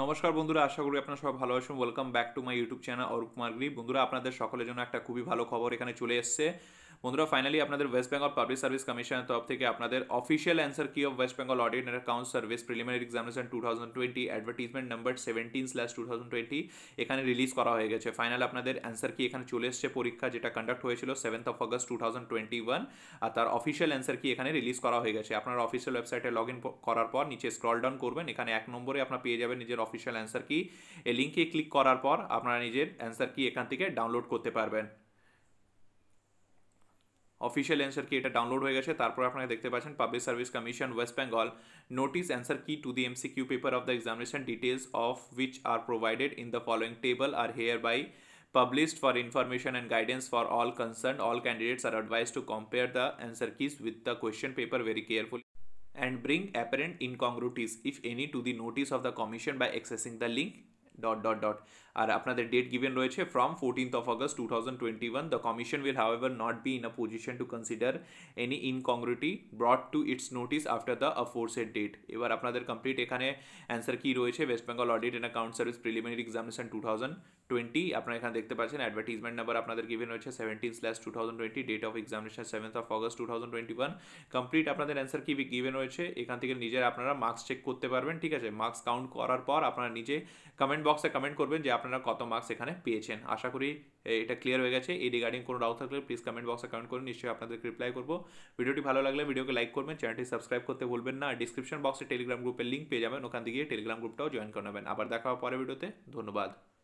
নমস্কার বন্ধুরা আশা করি আপনারা সবাই ভালো আছেন welcome back to my YouTube channel Arup Kumar বন্ধুরা আপনাদের সকলের জন্য একটা খুবই ভালো খবর এখানে চলে এসছে বন্ধুরা ফাইনালি আপনাদের West Bengal public service commission থেকে আপনাদের official answer key of West Bengal auditor accounts service preliminary examination 2020 advertisement number 17/2020 এখানে রিলিজ করা হয়েছে ফাইনালি আপনাদের অ্যানসার কি এখানে চলে এসেছে পরীক্ষা যেটা কন্ডাক্ট হয়েছিল 7th অফ আগস্ট 2021 আর তার অফিশিয়াল অ্যানসার কি এখানে রিলিজ করা হয়েছে আপনারা অফিশিয়াল ওয়েবসাইটে লগইন করার পর নিচে স্ক্রল ডাউন করবেন এখানে এক নম্বরে আপনারা পেয়ে যাবেন নিজের অফিশিয়াল অ্যানসার কি এ লিংকে ক্লিক করার পর আপনারা নিজের অ্যানসার কি এখান থেকে ডাউনলোড করতে পারবেন Official answer key এটা ডাউনলোড হয়ে গেছে তারপর আপনারা দেখতে পাচ্ছেন public service commission West Bengal notice answer key to the MCQ paper of the examination details of which are provided in the following table are here published for information and guidance for all concerned. All candidates are advised to compare the answer keys with the question paper very carefully and bring apparent incongruities, if any, to the notice of the commission by accessing the link dot dot dot আর আপনাদের date given রয়েছে from fourteenth of August two thousand twenty one the commission will however not be in a position to consider any incongruity brought to its notice after the aforesaid date এবার আপনাদের complete এখানে answer key রয়েছে West Bengal audit and account service preliminary examination two thousand twenty আপনারা এখানে দেখতে পাচ্ছেন advertisement number আপনাদের given রয়েছে seventeen slash two thousand twenty date of examination seventh of August two thousand twenty one complete আপনাদের answer key given রয়েছে এখান থেকে নিজের আপনারা মার্কস চেক করতে পারবেন ঠিক আছে মার্কস কাউন্ট করার পর আপনারা নিজে কমেন্ট কমেন্ট বক্সে কমেন্ট করবেন যে আপনারা কত মার্কস এখানে পেয়েছেন আশা করি এটা ক্লিয়ার হয়ে গেছে এই রিগার্ডিং কোনো ডাউট থাকলে প্লিজ কমেন্ট বক্সে কমেন্ট করুন নিশ্চয়ই আপনাদেরকে রিপ্লাই করবো ভিডিওটি ভালো লাগলে ভিডিওকে লাইক করবেন চ্যানেলটি সাবস্ক্রাইব করতে ভুলবেন না ডিসক্রিপশন বক্সে টেলিগ্রাম গ্রুপের লিঙ্ক পেয়ে যাবেন ওখান থেকে টেলিগ্রাম গ্রুপটাও জয়েন করে নেবেন আবার দেখা পরে পরের ভিডিওতে ধন্যবাদ